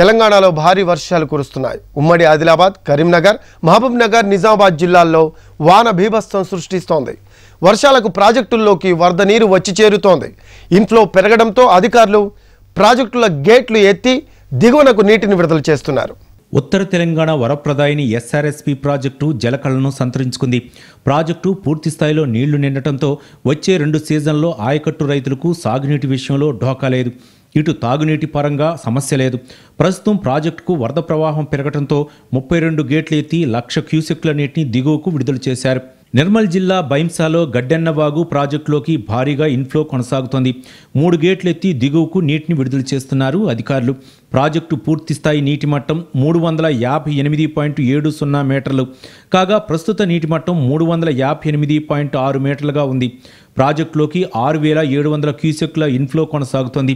తెలంగాణలో భారీ వర్షాలు కురుస్తున్నాయి ఉమ్మడి ఆదిలాబాద్ కరీంనగర్ మహబూబ్ నగర్ నిజామాబాద్ జిల్లాల్లో వాన భీభత్సం సృష్టిస్తోంది వర్షాలకు ప్రాజెక్టుల్లోకి వరద నీరు వచ్చి చేరుతోంది ఇన్ఫ్లో పెరగడంతో అధికారులు ప్రాజెక్టుల గేట్లు ఎత్తి దిగువనకు నీటిని విడుదల చేస్తున్నారు ఉత్తర తెలంగాణ వరప్రదాయిని ఎస్ఆర్ఎస్పి ప్రాజెక్టు జలకళను సంతరించుకుంది ప్రాజెక్టు పూర్తి స్థాయిలో నీళ్లు నిండటంతో వచ్చే రెండు సీజన్లో ఆయకట్టు రైతులకు సాగునీటి విషయంలో ఢోకా లేదు ఇటు తాగునీటి పరంగా సమస్య లేదు ప్రస్తుతం ప్రాజెక్టుకు వరద ప్రవాహం పెరగడంతో ముప్పై రెండు గేట్లు ఎత్తి లక్ష క్యూసెక్ల నీటిని దిగువకు విడుదల చేశారు నిర్మల్ జిల్లా బైంసాలో గడ్డెన్నవాగు ప్రాజెక్టులోకి భారీగా ఇన్ఫ్లో కొనసాగుతోంది మూడు గేట్లు ఎత్తి దిగువకు నీటిని విడుదల చేస్తున్నారు అధికారులు ప్రాజెక్టు పూర్తిస్థాయి నీటి మట్టం మూడు వందల యాభై ఎనిమిది పాయింట్ ఏడు సున్నా మీటర్లు కాగా ప్రస్తుత నీటి మట్టం మూడు వందల యాభై ఎనిమిది పాయింట్ ఆరు మీటర్లుగా ఉంది ప్రాజెక్టులోకి ఆరు వేల ఏడు వందల క్యూసెక్ల ఇన్ఫ్లో కొనసాగుతోంది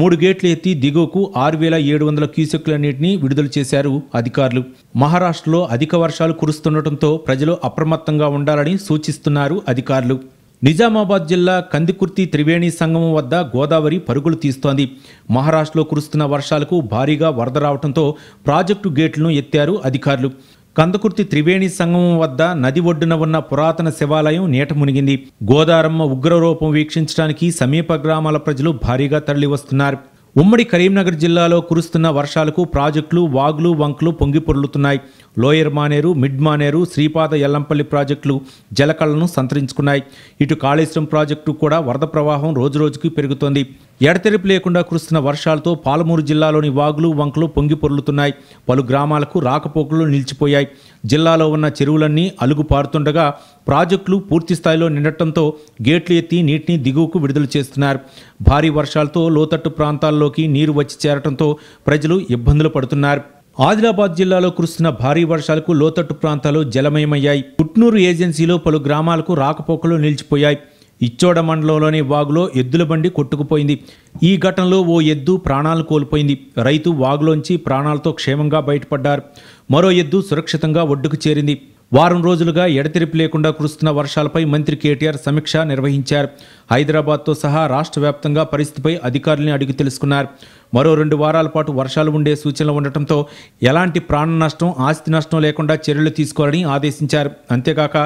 మూడు గేట్లు ఎత్తి దిగువకు ఆరు వేల ఏడు వందల క్యూసెక్ల నీటిని విడుదల చేశారు అధికారులు మహారాష్ట్రలో అధిక వర్షాలు కురుస్తుండటంతో ప్రజలు అప్రమత్తంగా ఉండాలని సూచిస్తున్నారు అధికారులు నిజామాబాద్ జిల్లా కందికుర్తి త్రివేణి సంగమం వద్ద గోదావరి పరుగులు తీస్తోంది మహారాష్ట్రలో కురుస్తున్న వర్షాలకు భారీగా వరద రావడంతో ప్రాజెక్టు గేట్లను ఎత్తారు అధికారులు కందకుర్తి త్రివేణి సంగమం వద్ద నది ఒడ్డున ఉన్న పురాతన శివాలయం నీట మునిగింది గోదారమ్మ ఉగ్రరూపం వీక్షించడానికి సమీప గ్రామాల ప్రజలు భారీగా తరలివస్తున్నారు ఉమ్మడి కరీంనగర్ జిల్లాలో కురుస్తున్న వర్షాలకు ప్రాజెక్టులు వాగులు వంకలు పొంగిపొర్లుతున్నాయి లోయర్ మానేరు మిడ్ మానేరు శ్రీపాద ఎల్లంపల్లి ప్రాజెక్టులు జలకళ్లను సంతరించుకున్నాయి ఇటు కాళేశ్వరం ప్రాజెక్టు కూడా వరద ప్రవాహం రోజురోజుకు పెరుగుతోంది ఎడతెరిపి లేకుండా కురుస్తున్న వర్షాలతో పాలమూరు జిల్లాలోని వాగులు వంకలు పొంగిపొర్లుతున్నాయి పలు గ్రామాలకు రాకపోకలు నిలిచిపోయాయి జిల్లాలో ఉన్న చెరువులన్నీ అలుగు పారుతుండగా ప్రాజెక్టులు పూర్తి స్థాయిలో నిండటంతో గేట్లు ఎత్తి నీటిని దిగువకు విడుదల చేస్తున్నారు భారీ వర్షాలతో లోతట్టు ప్రాంతాల్లోకి నీరు వచ్చి చేరడంతో ప్రజలు ఇబ్బందులు పడుతున్నారు ఆదిలాబాద్ జిల్లాలో కురుస్తున్న భారీ వర్షాలకు లోతట్టు ప్రాంతాలు జలమయమయ్యాయి పుట్నూరు ఏజెన్సీలో పలు గ్రామాలకు రాకపోకలు నిలిచిపోయాయి ఇచ్చోడ మండలంలోని వాగులో ఎద్దుల బండి కొట్టుకుపోయింది ఈ ఘటనలో ఓ ఎద్దు ప్రాణాలు కోల్పోయింది రైతు వాగులోంచి ప్రాణాలతో క్షేమంగా బయటపడ్డారు మరో ఎద్దు సురక్షితంగా ఒడ్డుకు చేరింది వారం రోజులుగా ఎడతెరిపి లేకుండా కురుస్తున్న వర్షాలపై మంత్రి కేటీఆర్ సమీక్ష నిర్వహించారు హైదరాబాద్తో సహా రాష్ట్ర వ్యాప్తంగా పరిస్థితిపై అధికారులను అడిగి తెలుసుకున్నారు మరో రెండు వారాల పాటు వర్షాలు ఉండే సూచనలు ఉండటంతో ఎలాంటి ప్రాణ నష్టం ఆస్తి నష్టం లేకుండా చర్యలు తీసుకోవాలని ఆదేశించారు అంతేకాక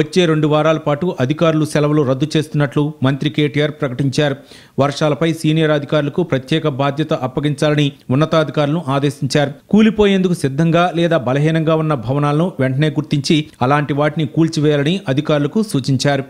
వచ్చే రెండు వారాల పాటు అధికారులు సెలవులు రద్దు చేస్తున్నట్లు మంత్రి కేటీఆర్ ప్రకటించారు వర్షాలపై సీనియర్ అధికారులకు ప్రత్యేక బాధ్యత అప్పగించాలని ఉన్నతాధికారులను ఆదేశించారు కూలిపోయేందుకు సిద్ధంగా లేదా బలహీనంగా ఉన్న భవనాలను వెంటనే గుర్తించి అలాంటి వాటిని కూల్చివేయాలని అధికారులకు సూచించారు